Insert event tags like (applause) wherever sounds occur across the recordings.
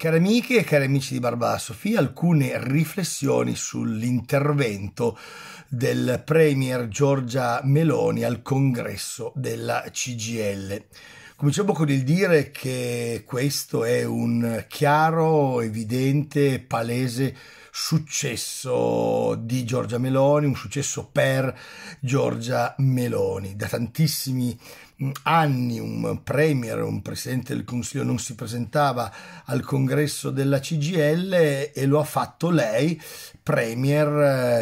Cari amiche e cari amici di Barbara Sofia, alcune riflessioni sull'intervento del Premier Giorgia Meloni al congresso della CGL. Cominciamo con il dire che questo è un chiaro, evidente, palese successo di Giorgia Meloni, un successo per Giorgia Meloni. Da tantissimi anni un premier, un presidente del Consiglio non si presentava al congresso della CGL e lo ha fatto lei premier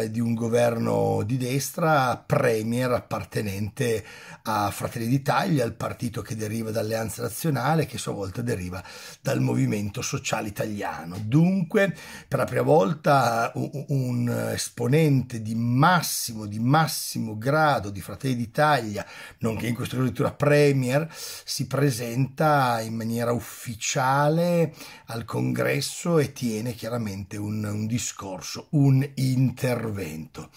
eh, di un governo di destra, premier appartenente a Fratelli d'Italia, il partito che deriva dall'Alleanza Nazionale, che a sua volta deriva dal Movimento Sociale Italiano. Dunque, per la prima volta eh, un, esponente di massimo, di massimo grado di Fratelli d'Italia, nonché in questo caso addirittura premier, si presenta in maniera ufficiale al congresso e tiene chiaramente un, un discorso un intervento.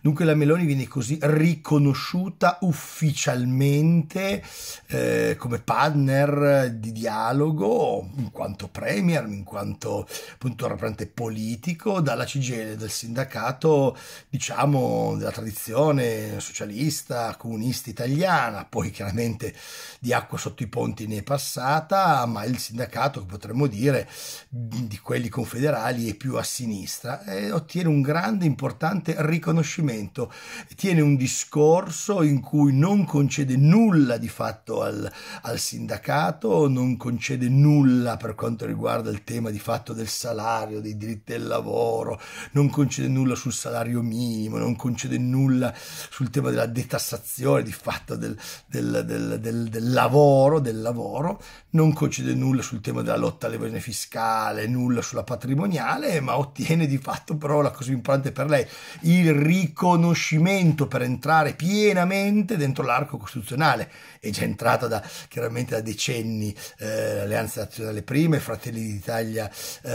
Dunque la Meloni viene così riconosciuta ufficialmente eh, come partner di dialogo in quanto premier, in quanto appunto rappresentante politico dalla CGL del sindacato, diciamo, della tradizione socialista, comunista italiana, poi chiaramente di acqua sotto i ponti ne è passata, ma il sindacato che potremmo dire di quelli confederali è più a sinistra. Eh, ottiene un grande, importante riconoscimento. Tiene un discorso in cui non concede nulla di fatto al, al sindacato, non concede nulla per quanto riguarda il tema di fatto del salario, dei diritti del lavoro, non concede nulla sul salario minimo, non concede nulla sul tema della detassazione di fatto del, del, del, del lavoro, lavoro, non concede nulla sul tema della lotta all'evasione fiscale, nulla sulla patrimoniale, ma ottiene di fatto però parola così importante per lei, il riconoscimento per entrare pienamente dentro l'arco costituzionale, è già entrata da, chiaramente da decenni eh, l'Alleanza Nazionale prima e Fratelli d'Italia eh,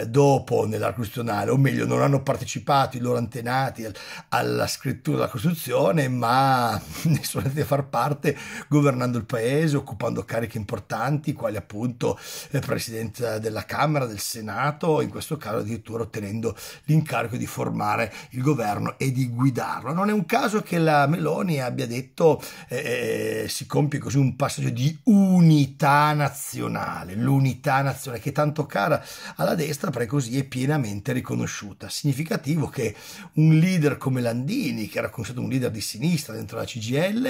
eh dopo nell'arco costituzionale, o meglio non hanno partecipato i loro antenati al, alla scrittura della Costituzione, ma (laughs) ne sono andati a far parte governando il paese, occupando cariche importanti, quali appunto eh, Presidenza della Camera, del Senato, in questo caso addirittura ottenendo l'incarico di formare il governo e di guidarlo. Non è un caso che la Meloni abbia detto eh, eh si compie così un passaggio di unità nazionale, l'unità nazionale che è tanto cara alla destra perché così è pienamente riconosciuta. Significativo che un leader come Landini, che era considerato un leader di sinistra dentro la CGL,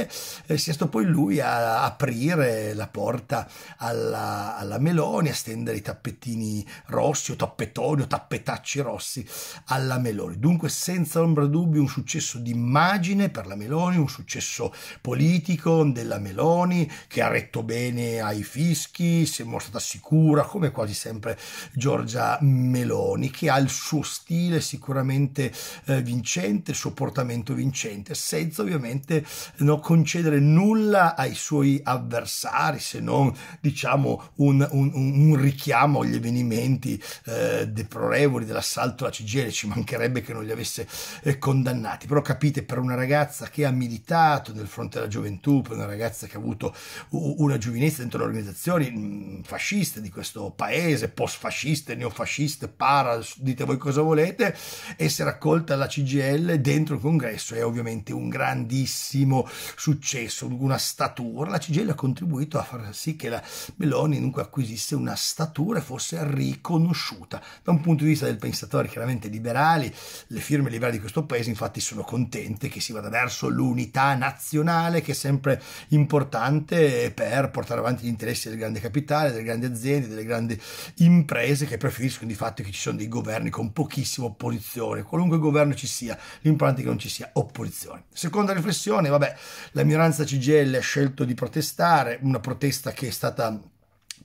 eh, sia stato poi lui a aprire la porta alla, alla Meloni, a stendere i tappettini rossi o tappetoni o tappetacci rossi alla Meloni. Dunque senza ombra di dubbio un successo di immagine per la Meloni, un successo politico della Meloni che ha retto bene ai fischi, si è mostrata sicura come quasi sempre Giorgia Meloni che ha il suo stile sicuramente eh, vincente, il suo portamento vincente, senza ovviamente no, concedere nulla ai suoi avversari se non diciamo un, un, un richiamo agli avvenimenti eh, deplorevoli dell'assalto alla CGA genere, ci mancherebbe che non li avesse eh, condannati, però capite per una ragazza che ha militato nel fronte della gioventù, per una ragazza che ha avuto una giovinezza dentro le organizzazioni mm, fasciste di questo paese, post fasciste, neofasciste, para, dite voi cosa volete, essere accolta alla CGL dentro il congresso è ovviamente un grandissimo successo, una statura. La CGL ha contribuito a far sì che la Meloni dunque acquisisse una statura e fosse riconosciuta da un punto di vista del pensatore chiaramente scelte liberali, le firme liberali di questo paese infatti sono contente che si vada verso l'unità nazionale che è sempre importante per portare avanti gli interessi del grande capitale, delle grandi aziende, delle grandi imprese che preferiscono di fatto che ci sono dei governi con pochissima opposizione, qualunque governo ci sia, l'importante è che non ci sia opposizione. Seconda riflessione, vabbè, la minoranza CGL ha scelto di protestare, una protesta che è stata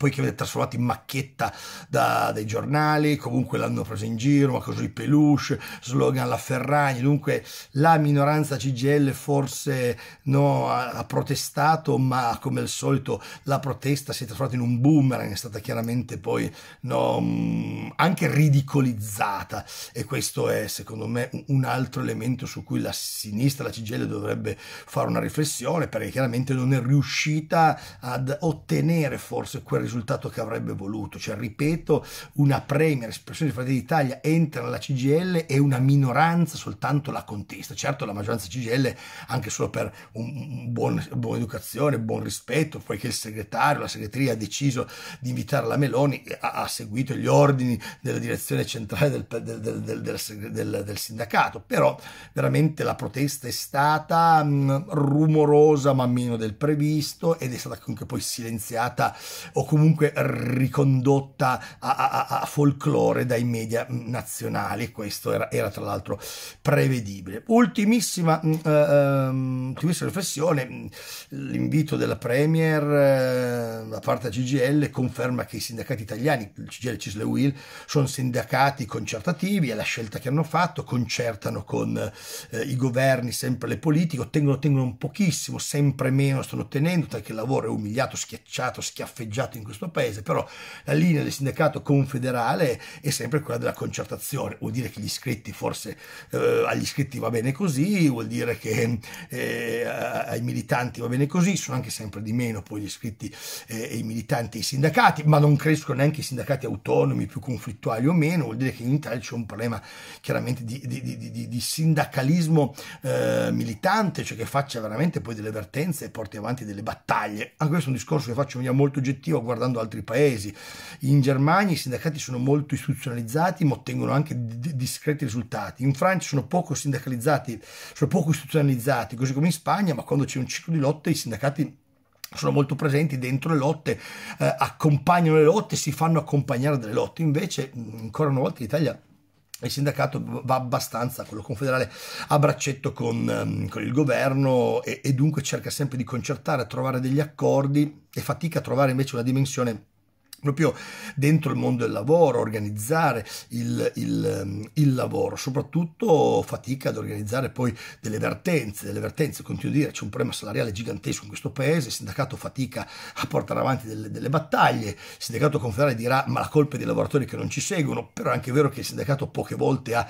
poi che viene trasformato in macchietta da, dai giornali, comunque l'hanno preso in giro, ma così peluche, slogan alla Ferragni, dunque la minoranza CGL forse no, ha, ha, protestato, ma come al solito la protesta si è trasformata in un boomerang, è stata chiaramente poi no, mm, anche ridicolizzata e questo è secondo me un altro elemento su cui la sinistra, la CGL dovrebbe fare una riflessione perché chiaramente non è riuscita ad ottenere forse quel risultato risultato che avrebbe voluto. Cioè, ripeto, una Premier, espressione di Fratelli d'Italia, entra nella CGL e una minoranza soltanto la contesta. Certo, la maggioranza CGL, anche solo per un, un buon, buona educazione, buon rispetto, poiché il segretario, la segreteria ha deciso di invitare la Meloni, ha, ha seguito gli ordini della direzione centrale del, del, del, del, sindacato. Però veramente la protesta è stata mh, mm, rumorosa ma meno del previsto ed è stata comunque poi silenziata o comunque ricondotta a, a, a folklore dai media nazionali, questo era, era tra l'altro prevedibile. Ultimissima, uh, ultimissima riflessione, mm, l'invito della Premier uh, da parte della CGL conferma che i sindacati italiani, il CGL, Cisle Will, sono sindacati concertativi, è la scelta che hanno fatto, concertano con uh, i governi sempre le politiche, ottengono, ottengono un pochissimo, sempre meno stanno ottenendo, perché il lavoro è umiliato, schiacciato, schiaffeggiato in questo paese, però la linea del sindacato confederale è sempre quella della concertazione, vuol dire che gli iscritti forse eh, agli iscritti va bene così, vuol dire che eh, ai militanti va bene così, sono anche sempre di meno poi gli iscritti eh, e i militanti i sindacati, ma non crescono neanche i sindacati autonomi più conflittuali o meno, vuol dire che in Italia c'è un problema chiaramente di, di, di, di sindacalismo eh, militante, cioè che faccia veramente poi delle vertenze e porti avanti delle battaglie. Anche questo è un discorso che faccio in maniera molto oggettiva, guardando altri paesi. In Germania i sindacati sono molto istituzionalizzati, ma ottengono anche discreti risultati. In Francia sono poco sindacalizzati, sono poco istituzionalizzati, così come in Spagna, ma quando c'è un ciclo di lotte i sindacati sono molto presenti dentro le lotte, eh, accompagnano le lotte, si fanno accompagnare dalle lotte. Invece, mm, ancora una volta, in Italia il sindacato va abbastanza, quello confederale, a braccetto con, ehm, con il governo e, e dunque cerca sempre di concertare, trovare degli accordi e fatica a trovare invece una dimensione proprio dentro il mondo del lavoro, organizzare il, il, ehm, il, lavoro, soprattutto fatica ad organizzare poi delle vertenze, delle vertenze, continuo a dire c'è un problema salariale gigantesco in questo paese, il sindacato fatica a portare avanti delle, delle battaglie, il sindacato confederale dirà ma la colpa è dei lavoratori che non ci seguono, però è anche vero che il sindacato poche volte ha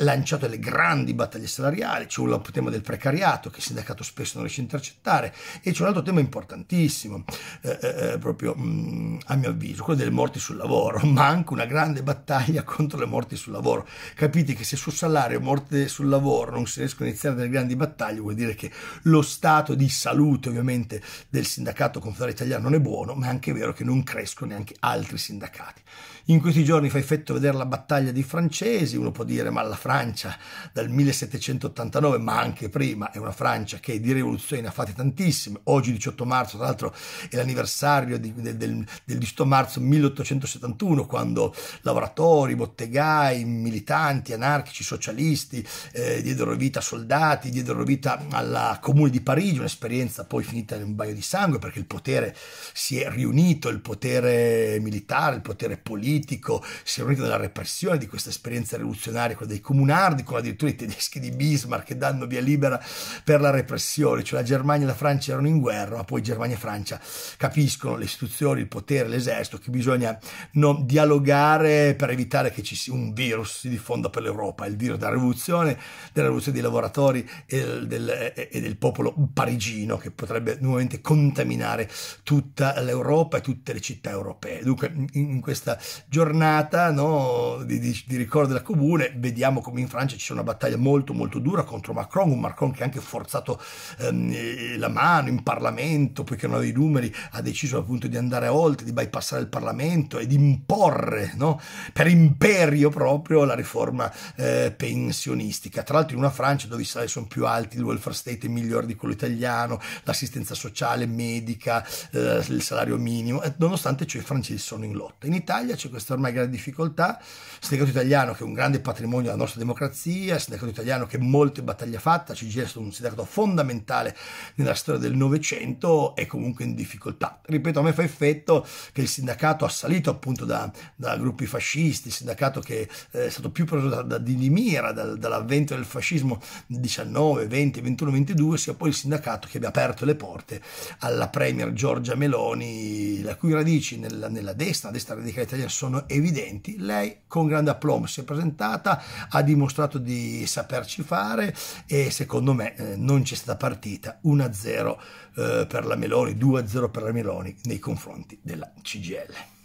lanciato delle grandi battaglie salariali, c'è un tema del precariato che il sindacato spesso non riesce a intercettare e c'è un altro tema importantissimo, eh, eh, eh proprio mh, mm, a mio avviso condiviso, quello delle morti sul lavoro, (laughs) ma anche una grande battaglia contro le morti sul lavoro. Capite che se sul salario morte sul lavoro non si riescono a iniziare delle grandi battaglie, vuol dire che lo stato di salute ovviamente del sindacato confederale italiano non è buono, ma è anche vero che non crescono neanche altri sindacati. In questi giorni fa effetto vedere la battaglia dei francesi, uno può dire ma la Francia dal 1789, ma anche prima è una Francia che di rivoluzioni ne ha fatte tantissime, oggi 18 marzo tra l'altro è l'anniversario del, del, del 18 marzo marzo 1871, quando lavoratori, bottegai, militanti, anarchici, socialisti eh, diedero vita a soldati, diedero vita alla Comune di Parigi, un'esperienza poi finita in un bagno di sangue perché il potere si è riunito, il potere militare, il potere politico si è riunito nella repressione di questa esperienza rivoluzionaria, quella dei comunardi, con addirittura i tedeschi di Bismarck che danno via libera per la repressione, cioè la Germania e la Francia erano in guerra, ma poi Germania e Francia capiscono le istituzioni, il potere, l'esercito, questo, che bisogna non dialogare per evitare che ci sia un virus si diffonda per l'Europa, il virus della rivoluzione, della rivoluzione dei lavoratori e del, e del popolo parigino che potrebbe nuovamente contaminare tutta l'Europa e tutte le città europee. Dunque in, questa giornata no, di, di, di ricordo della comune vediamo come in Francia ci sia una battaglia molto molto dura contro Macron, un Macron che ha anche forzato ehm, la mano in Parlamento poiché non aveva i numeri, ha deciso appunto di andare oltre, di bypassare del Parlamento di imporre no? per imperio proprio la riforma eh, pensionistica. Tra l'altro in una Francia dove i salari sono più alti, il welfare state è migliore di quello italiano, l'assistenza sociale, medica, eh, il salario minimo, eh, nonostante ciò i francesi sono in lotta. In Italia c'è questa ormai grande difficoltà, il sindacato italiano che è un grande patrimonio della nostra democrazia, il sindacato italiano che molte battaglie ha fatta, CGL è stato un sindacato fondamentale nella storia del Novecento, è comunque in difficoltà. Ripeto, a me fa effetto che il sindacato assalito appunto da, da gruppi fascisti, sindacato che eh, è stato più preso da, da, di mira dal, dall'avvento del fascismo 19, 20, 21, 22, sia poi il sindacato che abbia aperto le porte alla Premier Giorgia Meloni, la cui radici nella, nella destra, la destra radicale italiana sono evidenti. Lei con grande aplomb si è presentata, ha dimostrato di saperci fare e secondo me eh, non c'è stata partita 1-0 eh, per la Meloni, 2-0 per la Meloni nei confronti della CGL.